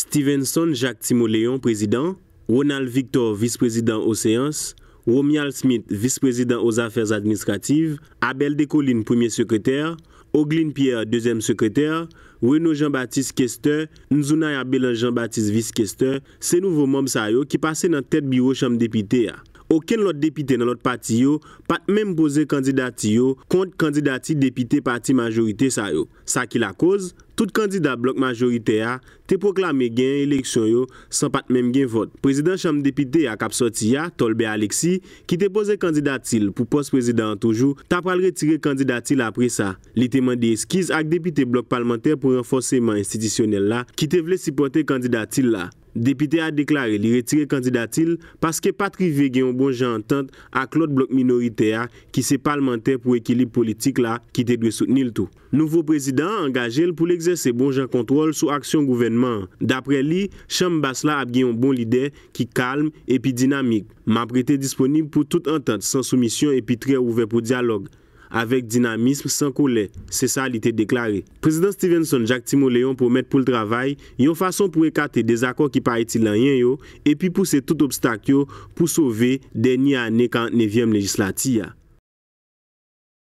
Stevenson Jacques Timo Léon, prezident, Ronald Victor, vice-prezident aux séances, Romuald Smith, vice-prezident aux affaires administratives, Abel Decolin, premier secrétaire, Oglin Pierre, deuxième secrétaire, Renaud Jean-Baptiste Kester, Nzunay Abelan Jean-Baptiste vice-kester, se nouvo mom sa yo ki pase nan tèd biro chanm depite ya. Oken lot depite nan lot pati yo, pat mèm pose kandidati yo kont kandidati depite pati majorite sa yo. Sa ki la koz, tout kandidat blok majorite ya te proklame gen yon eleksyon yo san pat mèm gen vot. Prezident chanm depite ak apsoti ya, Tolbe Aleksi, ki te pose kandidatil pou pos prezident an toujou, ta pral retire kandidatil apre sa. Litèman de eskiz ak depite blok parlamenter pou renforseman institisyonel la ki te vle sipote kandidatil la. Depite a deklare li retire kandidatil paske patrive gen yon bon jan entente ak lot blok minorite a ki se palmente pou ekilib politik la ki te dwe soutenil tou. Nouvo prezident a angaje l pou l'exerse bon jan kontrol sou aksyon gouvenman. Dapre li, chanm bas la ap gen yon bon lide ki kalm epi dinamik. Ma prete disponib pou tout entente san soumisyon epi tre ouve pou dialog. avèk dinamism san kolè. Se sa li te deklare. Prezident Stevenson jak timo leyon pou met pou l travay, yon fason pou ekate dezakon ki pa eti lan yen yo, epi pou se tout obstak yo pou sove denye anè kan nevyem legislati ya.